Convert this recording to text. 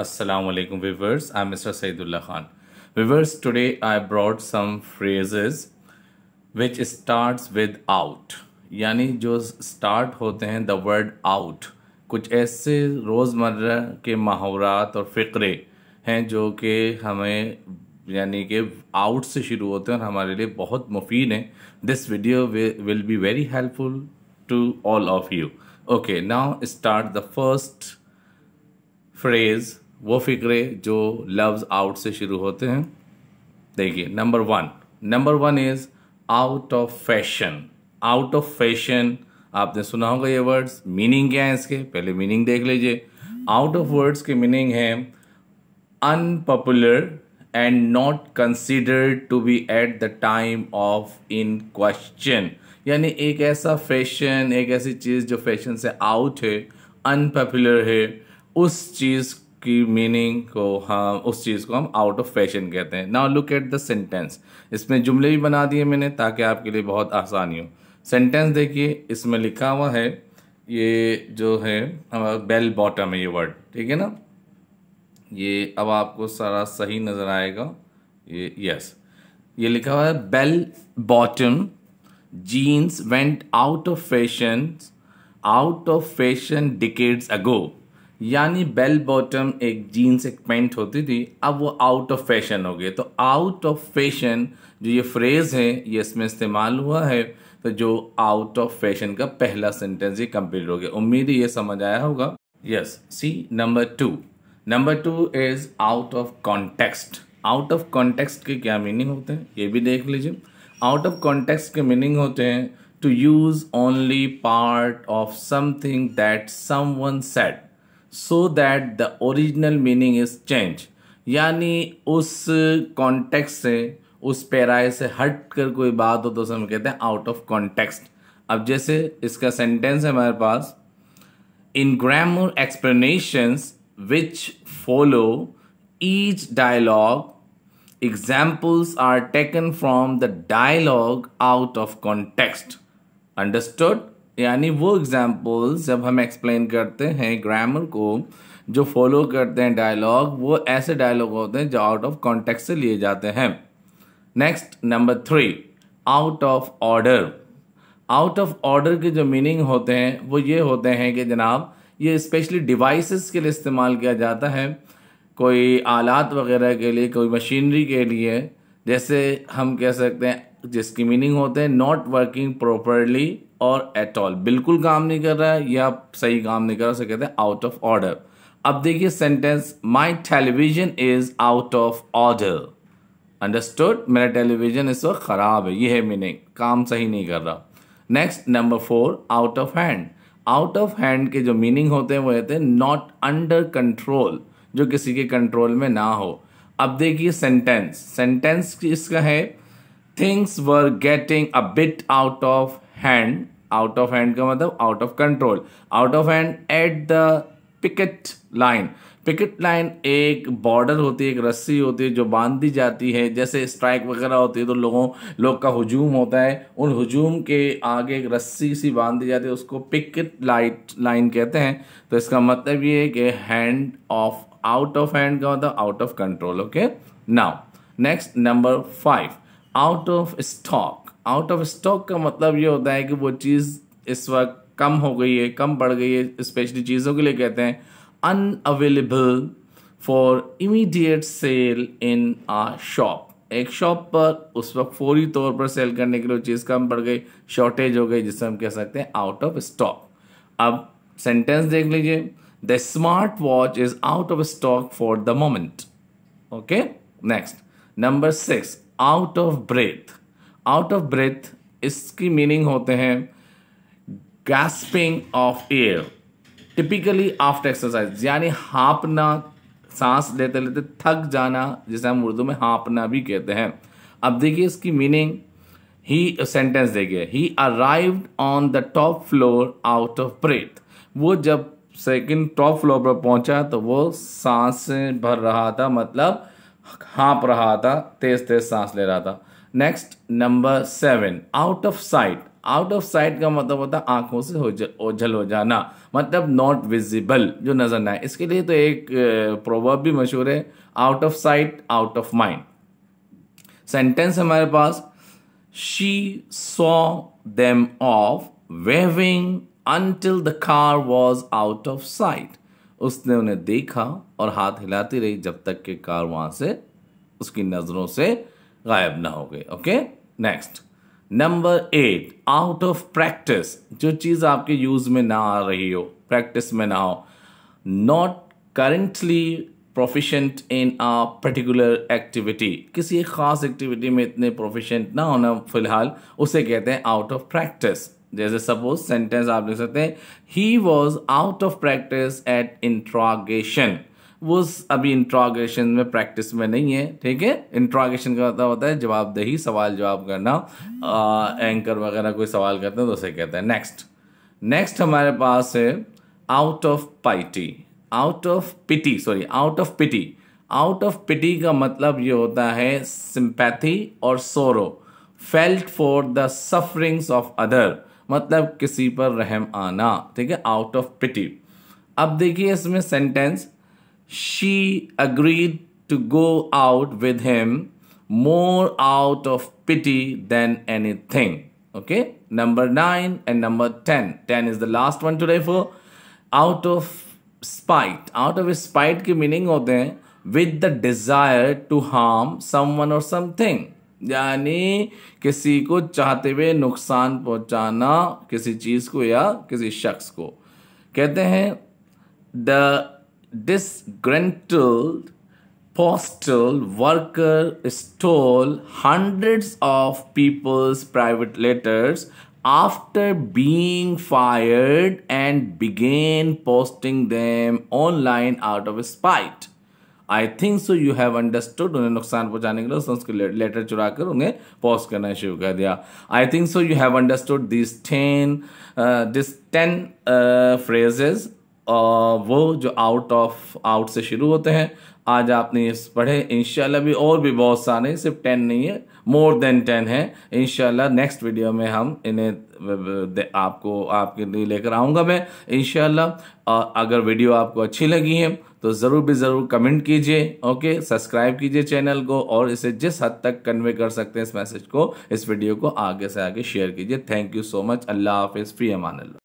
Assalamualaikum viewers, I'm Mr. Saidullah Khan. Viewers, today I brought some phrases which starts with out. यानी जो start होते हैं the word out. कुछ ऐसे रोज़मर्रा के माहौरात और फ़िक्रे हैं जो कि हमें यानी कि आउट से शुरू होते हैं और हमारे लिए बहुत मुफीद हैं this video will be very helpful to all of you okay now start the first phrase वो फ़िक्रे जो लफ्ज़ आउट से शुरू होते हैं देखिए number one number one is out of fashion out of fashion आपने सुना होगा ये वर्ड्स मीनिंग क्या है इसके पहले मीनिंग देख लीजिए आउट ऑफ वर्ड्स के मीनिंग है unpopular and not considered to be at the time of in question यानी एक ऐसा फैशन एक ऐसी चीज़ जो फैशन से आउट है अनपॉपुलर है उस चीज़ की मीनिंग को हम उस चीज़ को हम आउट ऑफ फैशन कहते हैं now look at the sentence इसमें जुमले भी बना दिए मैंने ताकि आपके लिए बहुत आसानी हो सेंटेंस देखिए इसमें लिखा हुआ है ये जो है बेल बॉटम है ये वर्ड ठीक है ना ये अब आपको सारा सही नज़र आएगा ये यस ये लिखा हुआ है bell bottom jeans went out of fashion out of fashion decades ago यानी बेल बॉटम एक जीन्स एक पेंट होती थी अब वो आउट ऑफ फैशन हो गए तो आउट ऑफ फैशन जो ये फ्रेज़ है ये इसमें इस्तेमाल हुआ है तो जो आउट ऑफ फैशन का पहला सेंटेंस ये कंप्लीट हो गया उम्मीद ये समझ आया होगा yes see number two number two is out of context out of context के क्या मीनिंग होते हैं ये भी देख लीजिए आउट ऑफ कॉन्टेक्स्ट के मीनिंग होते हैं to use only part of something that someone said so that the original meaning is change यानी उस कॉन्टेक्स्ट से उस पैराए से हट कर कोई बात हो तो उसे हम कहते हैं आउट ऑफ कॉन्टेक्स्ट अब जैसे इसका सेंटेंस है हमारे पास in grammar explanations which follow each dialogue examples are taken from the dialogue out of context understood यानी वो एग्ज़ाम्पल्स जब हम एक्सप्लेन करते हैं ग्रामर को जो फॉलो करते हैं डायलॉग वो ऐसे डायलॉग होते हैं जो आउट ऑफ कॉन्टेक्स्ट से लिए जाते हैं next number three out of order out of order के जो मीनिंग होते हैं वो ये होते हैं कि जनाब ये स्पेशली डिवाइसेस के लिए इस्तेमाल किया जाता है कोई आलात वगैरह के लिए कोई मशीनरी के लिए जैसे हम कह सकते हैं जिसकी मीनिंग होते हैं नॉट वर्किंग प्रॉपरली और एट ऑल बिल्कुल काम नहीं कर रहा है या सही काम नहीं कर रहा उसे कहते हैं आउट ऑफ ऑर्डर अब देखिए sentence my television is out of order understood मेरा टेलीविजन इस वक्त ख़राब है ये है मीनिंग काम सही नहीं कर रहा next number four out of hand out of hand के जो मीनिंग होते हैं वो होते हैं नॉट अंडर कंट्रोल जो किसी के कंट्रोल में ना हो अब देखिए सेंटेंस सेंटेंस इसका है things were getting a bit out of hand out of hand का मतलब out of control out of hand at the picket line picket line एक बॉर्डर होती है एक रस्सी होती है जो बांध दी जाती है जैसे स्ट्राइक वगैरह होती है तो लोगों लोग का हुजूम होता है उन हुजूम के आगे एक रस्सी सी बांध दी जाती है उसको पिकेट लाइट लाइन कहते हैं तो इसका मतलब ये है कि hand of out of hand का मतलब out of control okay now next number five out of stock out of stock का मतलब ये होता है कि वो चीज़ इस वक्त कम हो गई है कम बढ़ गई है स्पेशली चीज़ों के लिए कहते हैं unavailable for immediate sale in a shop एक शॉप पर उस वक्त फौरी तौर पर सेल करने के लिए चीज़ कम पड़ गई शॉर्टेज हो गई जिसे हम कह सकते हैं आउट ऑफ स्टॉक अब सेंटेंस देख लीजिए the smart watch is out of stock for the moment okay next number six out of breath out of breath इसकी मीनिंग होते हैं gasping of air typically after exercise यानी हाँपना सांस लेते लेते थक जाना जिसे हम उर्दू में हाँपना भी कहते हैं अब देखिए इसकी मीनिंग ही सेंटेंस देखिए he arrived on the top floor out of breath वो जब सेकंड टॉप फ्लोर पर पहुंचा तो वो सांस भर रहा था मतलब हाँप रहा था तेज तेज सांस ले रहा था next number seven out of sight out of sight का मतलब होता है आंखों से ओझल हो जाना मतलब नॉट विजिबल जो नज़र ना है इसके लिए तो एक प्रोवर्ब भी मशहूर है out of sight out of mind sentence हमारे पास she saw them off waving until the car was out of sight उसने उन्हें देखा और हाथ हिलाती रही जब तक कि कार वहां से उसकी नज़रों से गायब ना हो गए okay next number eight out of practice जो चीज़ आपके यूज़ में ना आ रही हो प्रैक्टिस में ना हो not currently proficient in a particular activity किसी एक ख़ास एक्टिविटी में इतने प्रोफिशेंट ना होना फिलहाल उसे कहते हैं आउट ऑफ प्रैक्टिस जैसे सपोज सेंटेंस आप लिख सकते हैं he was out of practice at interrogation वो अभी इंट्रोगेशन में प्रैक्टिस में नहीं है ठीक है इंट्रोगेशन का मतलब होता है जवाबदेही सवाल जवाब करना एंकर वगैरह कोई सवाल करते हैं तो उसे कहते हैं नेक्स्ट नेक्स्ट हमारे पास है out of pity out of pity sorry out of pity out of pity का मतलब ये होता है सिंपैथी और sorrow felt for the sufferings of other मतलब किसी पर रहम आना ठीक है आउट ऑफ पिटी अब देखिए इसमें sentence she agreed to go out with him more out of pity than anything. Okay, number 9 and number 10. 10 is the last one today for out of spite. Out of spite के meaning होते हैं with the desire to harm someone or something. यानी किसी को चाहते हुए नुकसान पहुंचाना किसी चीज़ को या किसी शख्स को कहते हैं the disgruntled postal worker stole hundreds of people's private letters after being fired and began posting them online out of spite i think so you have understood unhe nuksan pahunchane ke liye usne uske letter chura kar unhe post karna shuru kar diya i think so you have understood these 10 uh, 10 uh, phrases वो जो out of out से शुरू होते हैं आज आपने इस पढ़े इन भी और भी बहुत सारे सिर्फ टेन नहीं है मोर देन टेन है इन नेक्स्ट वीडियो में हम इन्हें आपको आपके लिए लेकर आऊँगा मैं इन अगर वीडियो आपको अच्छी लगी है तो ज़रूर भी ज़रूर कमेंट कीजिए ओके सब्सक्राइब कीजिए चैनल को और इसे जिस हद तक कन्वे कर सकते हैं इस मैसेज को इस वीडियो को आगे से आगे शेयर कीजिए थैंक यू सो मच अल्लाह हाफिज़ फ़ी अमान